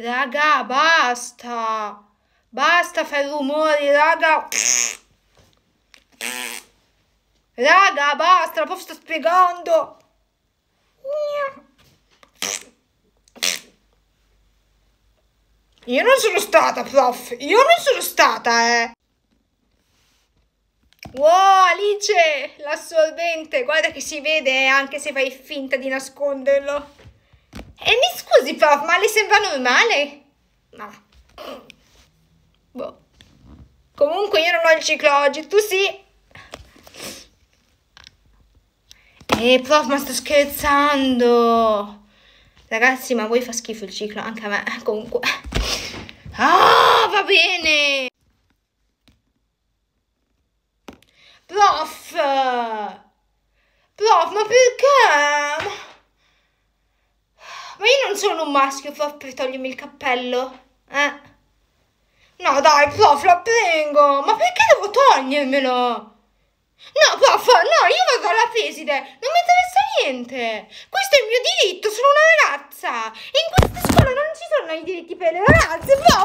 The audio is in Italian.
Raga, basta! Basta fare rumori, raga! Raga, basta, la prof sta spiegando! Io non sono stata, prof! Io non sono stata, eh! Wow, Alice! L'assorbente! Guarda che si vede, eh, anche se fai finta di nasconderlo! E mi scusi, prof, ma le sembra normale? Ma... Boh. Comunque io non ho il ciclo oggi, tu sì. Eh, prof, ma sto scherzando. Ragazzi, ma voi fa schifo il ciclo, anche a me, comunque. Ah, va bene. Prof. Prof, ma perché? non sono un maschio, prof, togliermi il cappello. Eh? No, dai, prof, la Ma perché devo togliermelo? No, prof, no, io vado alla preside. Non mi interessa niente. Questo è il mio diritto, sono una ragazza. E in questa scuola non ci sono i diritti per le ragazze, prof.